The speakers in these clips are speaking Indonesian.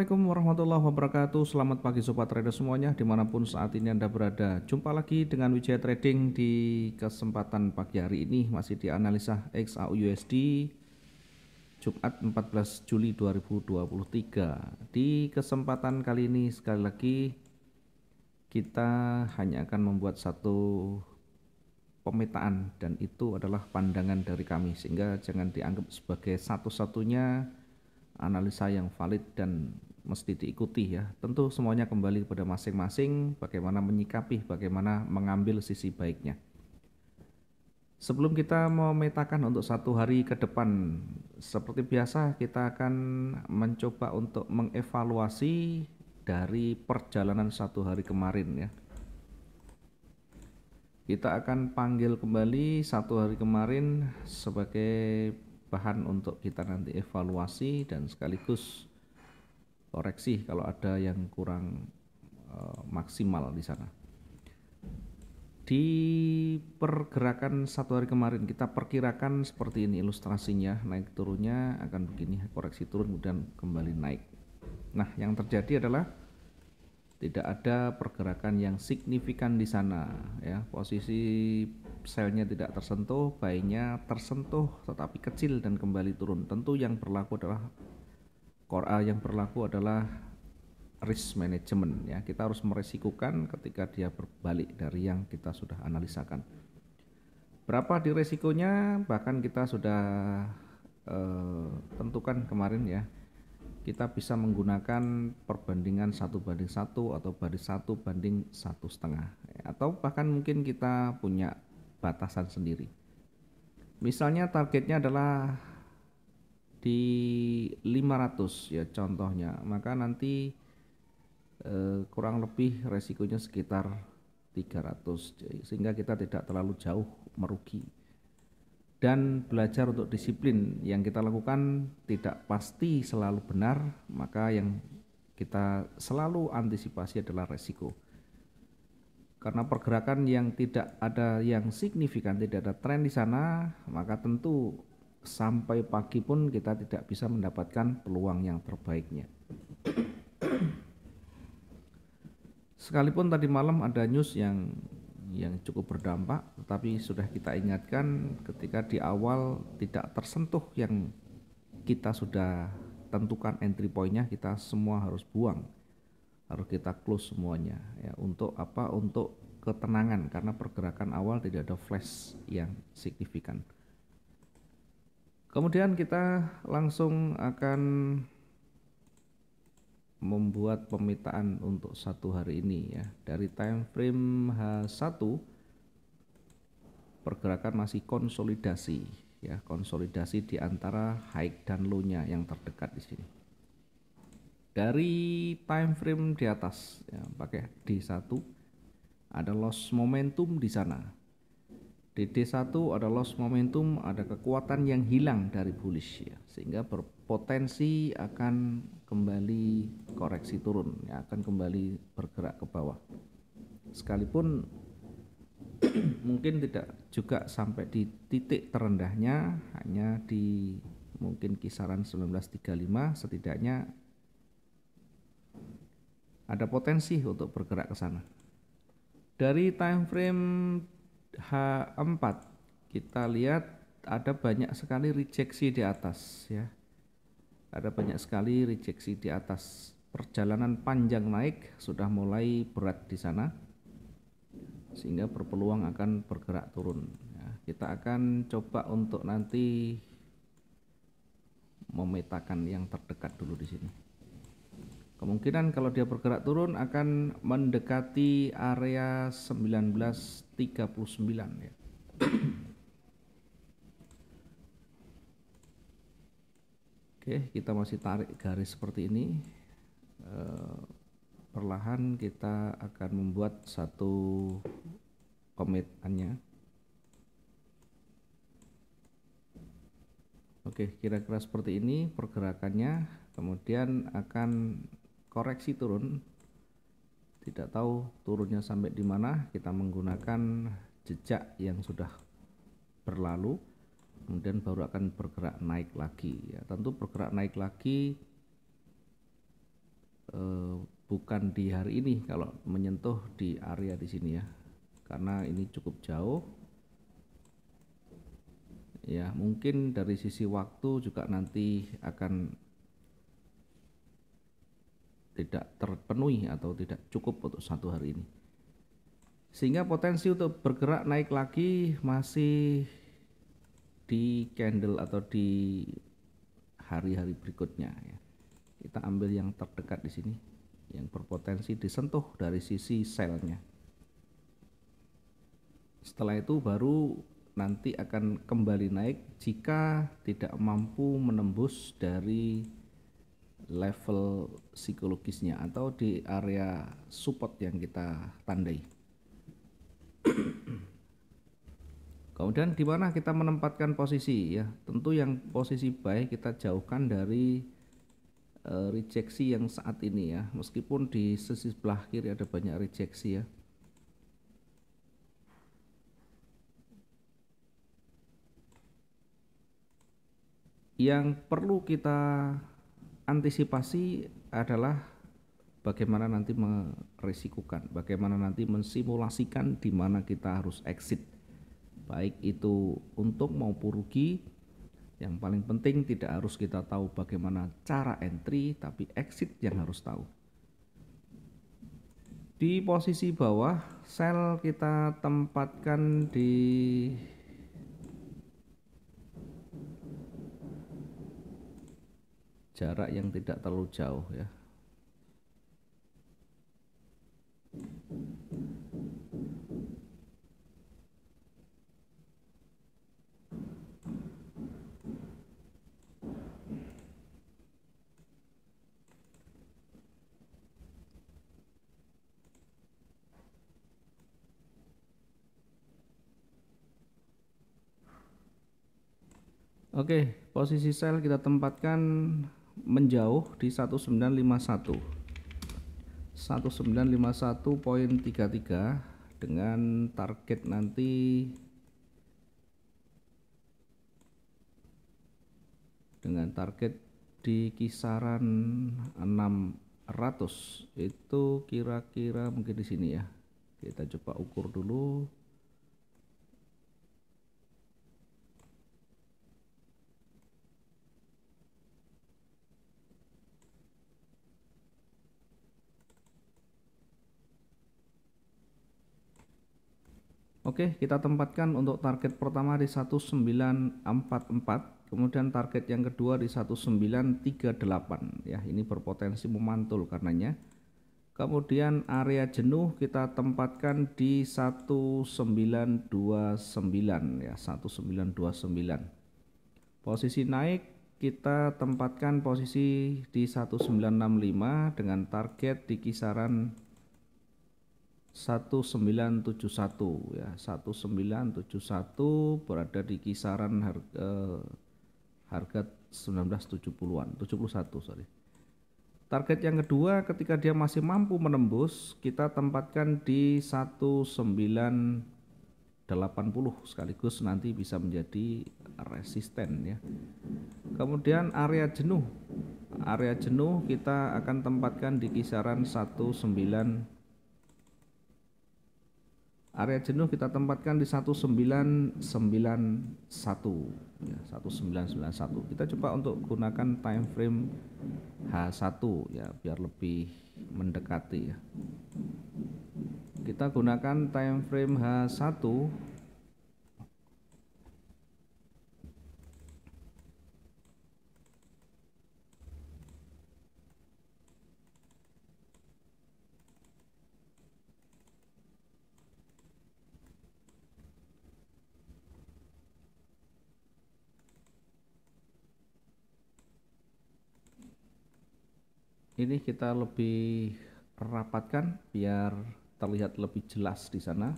Assalamualaikum warahmatullahi wabarakatuh Selamat pagi Sobat Trader semuanya Dimanapun saat ini Anda berada Jumpa lagi dengan Wijaya Trading Di kesempatan pagi hari ini Masih di analisa XAUUSD Jumat 14 Juli 2023 Di kesempatan kali ini sekali lagi Kita hanya akan membuat satu pemetaan Dan itu adalah pandangan dari kami Sehingga jangan dianggap sebagai satu-satunya analisa yang valid dan mesti diikuti ya. Tentu semuanya kembali kepada masing-masing bagaimana menyikapi, bagaimana mengambil sisi baiknya. Sebelum kita memetakan untuk satu hari ke depan, seperti biasa kita akan mencoba untuk mengevaluasi dari perjalanan satu hari kemarin ya. Kita akan panggil kembali satu hari kemarin sebagai bahan untuk kita nanti evaluasi dan sekaligus koreksi kalau ada yang kurang uh, maksimal di sana. Di pergerakan satu hari kemarin kita perkirakan seperti ini ilustrasinya naik turunnya akan begini koreksi turun kemudian kembali naik. Nah yang terjadi adalah tidak ada pergerakan yang signifikan di sana ya posisi selnya tidak tersentuh bayinya tersentuh tetapi kecil dan kembali turun tentu yang berlaku adalah A yang berlaku adalah risk management ya. Kita harus meresikukan ketika dia berbalik dari yang kita sudah analisakan. Berapa di resikonya? Bahkan kita sudah eh, tentukan kemarin ya. Kita bisa menggunakan perbandingan satu banding satu atau banding satu banding satu setengah ya. atau bahkan mungkin kita punya batasan sendiri. Misalnya targetnya adalah di 500 ya contohnya maka nanti eh, kurang lebih resikonya sekitar 300 sehingga kita tidak terlalu jauh merugi dan belajar untuk disiplin yang kita lakukan tidak pasti selalu benar maka yang kita selalu antisipasi adalah resiko karena pergerakan yang tidak ada yang signifikan tidak ada tren di sana maka tentu sampai pagi pun kita tidak bisa mendapatkan peluang yang terbaiknya. Sekalipun tadi malam ada news yang yang cukup berdampak, tetapi sudah kita ingatkan ketika di awal tidak tersentuh yang kita sudah tentukan entry pointnya kita semua harus buang harus kita close semuanya ya untuk apa untuk ketenangan karena pergerakan awal tidak ada flash yang signifikan. Kemudian kita langsung akan membuat pemetaan untuk satu hari ini ya. Dari time frame H1 pergerakan masih konsolidasi ya, konsolidasi di antara high dan low-nya yang terdekat di sini. Dari time frame di atas ya, pakai D1 ada loss momentum di sana di d 1 ada loss momentum, ada kekuatan yang hilang dari bullish ya, sehingga berpotensi akan kembali koreksi turun, ya, akan kembali bergerak ke bawah. Sekalipun mungkin tidak juga sampai di titik terendahnya, hanya di mungkin kisaran 1935 setidaknya ada potensi untuk bergerak ke sana. Dari time frame H4 kita lihat ada banyak sekali rejeksi di atas ya. Ada banyak sekali rejeksi di atas. Perjalanan panjang naik sudah mulai berat di sana sehingga berpeluang akan bergerak turun. Ya, kita akan coba untuk nanti memetakan yang terdekat dulu di sini. Kemungkinan kalau dia bergerak turun akan mendekati area 1939 ya. Oke, kita masih tarik garis seperti ini. E, perlahan kita akan membuat satu komitannya. Oke, kira-kira seperti ini pergerakannya. Kemudian akan koreksi turun tidak tahu turunnya sampai di mana kita menggunakan jejak yang sudah berlalu kemudian baru akan bergerak naik lagi ya tentu bergerak naik lagi eh, bukan di hari ini kalau menyentuh di area di sini ya karena ini cukup jauh ya mungkin dari sisi waktu juga nanti akan tidak terpenuhi atau tidak cukup untuk satu hari ini. Sehingga potensi untuk bergerak naik lagi masih di candle atau di hari-hari berikutnya ya. Kita ambil yang terdekat di sini yang berpotensi disentuh dari sisi selnya. Setelah itu baru nanti akan kembali naik jika tidak mampu menembus dari level psikologisnya atau di area support yang kita tandai. Kemudian di mana kita menempatkan posisi ya? Tentu yang posisi baik kita jauhkan dari e, rejeksi yang saat ini ya. Meskipun di sisi sebelah kiri ada banyak rejeksi ya. Yang perlu kita antisipasi adalah bagaimana nanti meresikukan, bagaimana nanti mensimulasikan di mana kita harus exit. Baik itu untung maupun rugi, yang paling penting tidak harus kita tahu bagaimana cara entry, tapi exit yang harus tahu. Di posisi bawah, sel kita tempatkan di jarak yang tidak terlalu jauh ya. Oke, posisi sel kita tempatkan menjauh di 1951 1951.33 dengan target nanti dengan target di kisaran 600 itu kira-kira mungkin di sini ya kita coba ukur dulu Oke, kita tempatkan untuk target pertama di 1944, kemudian target yang kedua di 1938 ya. Ini berpotensi memantul karenanya. Kemudian area jenuh kita tempatkan di 1929 ya, 1929. Posisi naik kita tempatkan posisi di 1965 dengan target di kisaran 1971 ya 1971 berada di kisaran harga belas harga 1970-an 71 sorry Target yang kedua ketika dia masih mampu menembus kita tempatkan di 1980 sekaligus nanti bisa menjadi resisten ya. Kemudian area jenuh. Area jenuh kita akan tempatkan di kisaran 19 Area jenuh kita tempatkan di 1991. Ya, 1991. Kita coba untuk gunakan time frame H1 ya biar lebih mendekati ya. Kita gunakan time frame H1 ini kita lebih rapatkan biar terlihat lebih jelas di sana.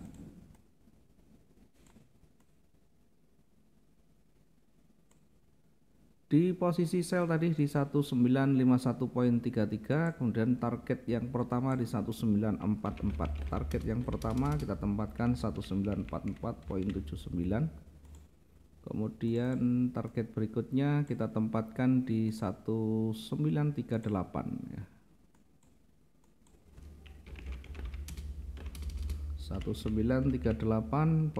Di posisi sel tadi di 1951.33, kemudian target yang pertama di 1944. Target yang pertama kita tempatkan 1944.79 kemudian target berikutnya kita tempatkan di 1938 ya. 1938.26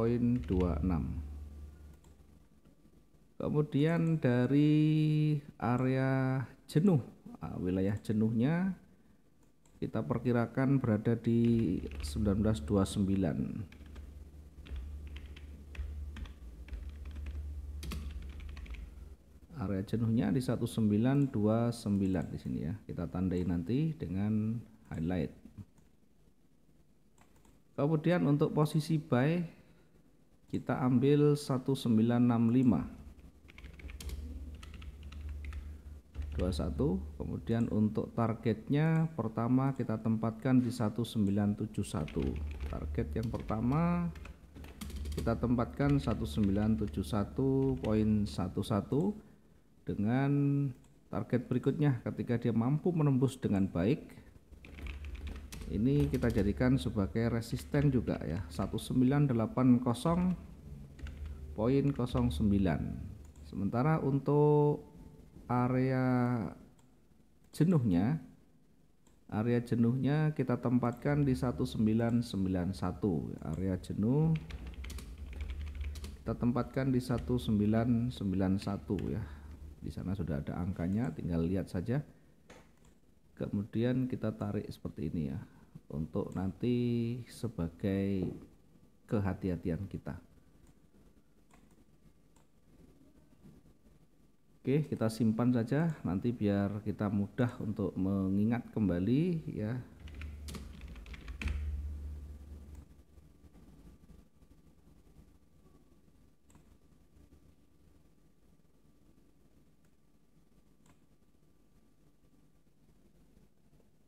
Kemudian dari area jenuh, ah, wilayah jenuhnya kita perkirakan berada di 1929. area jenuhnya di 1929 di sini ya kita tandai nanti dengan highlight kemudian untuk posisi buy kita ambil 1965 21 kemudian untuk targetnya pertama kita tempatkan di 1971 target yang pertama kita tempatkan 1971.11 dengan target berikutnya ketika dia mampu menembus dengan baik ini kita jadikan sebagai resisten juga ya 1980.09 sementara untuk area jenuhnya area jenuhnya kita tempatkan di 1991 area jenuh kita tempatkan di 1991 ya di sana sudah ada angkanya tinggal lihat saja kemudian kita tarik seperti ini ya untuk nanti sebagai kehati-hatian kita Oke kita simpan saja nanti biar kita mudah untuk mengingat kembali ya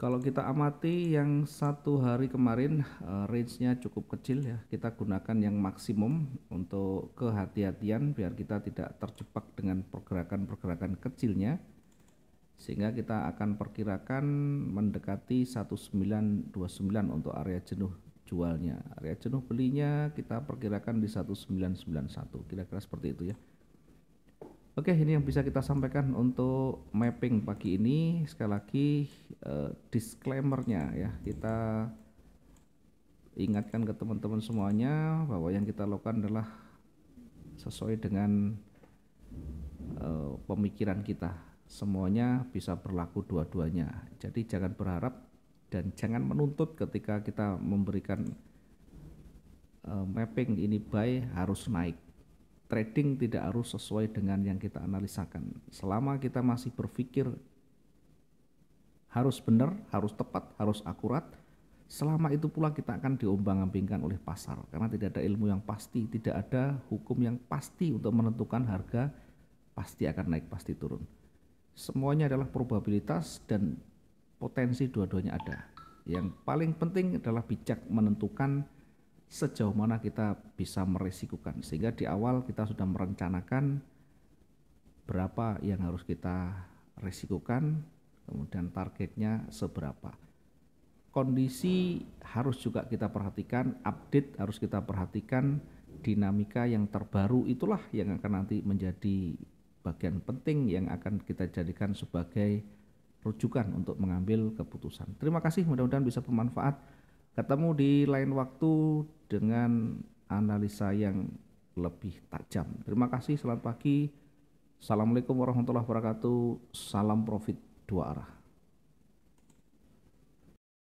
Kalau kita amati yang satu hari kemarin uh, range-nya cukup kecil ya. Kita gunakan yang maksimum untuk kehati-hatian biar kita tidak terjebak dengan pergerakan-pergerakan kecilnya. Sehingga kita akan perkirakan mendekati 1929 untuk area jenuh jualnya. Area jenuh belinya kita perkirakan di 1991. Kira-kira seperti itu ya. Oke, ini yang bisa kita sampaikan untuk mapping pagi ini. Sekali lagi disclaimer eh, disclaimernya ya, kita ingatkan ke teman-teman semuanya bahwa yang kita lakukan adalah sesuai dengan uh, pemikiran kita. Semuanya bisa berlaku dua-duanya. Jadi jangan berharap dan jangan menuntut ketika kita memberikan uh, mapping ini baik harus naik trading tidak harus sesuai dengan yang kita analisakan. Selama kita masih berpikir harus benar, harus tepat, harus akurat, selama itu pula kita akan diombang-ambingkan oleh pasar karena tidak ada ilmu yang pasti, tidak ada hukum yang pasti untuk menentukan harga pasti akan naik, pasti turun. Semuanya adalah probabilitas dan potensi dua-duanya ada. Yang paling penting adalah bijak menentukan sejauh mana kita bisa merisikukan, sehingga di awal kita sudah merencanakan berapa yang harus kita resikukan kemudian targetnya seberapa kondisi harus juga kita perhatikan update harus kita perhatikan dinamika yang terbaru itulah yang akan nanti menjadi bagian penting yang akan kita jadikan sebagai rujukan untuk mengambil keputusan. Terima kasih, mudah-mudahan bisa bermanfaat. Ketemu di lain waktu dengan analisa yang lebih tajam. Terima kasih, selamat pagi. Assalamualaikum warahmatullahi wabarakatuh. Salam profit dua arah.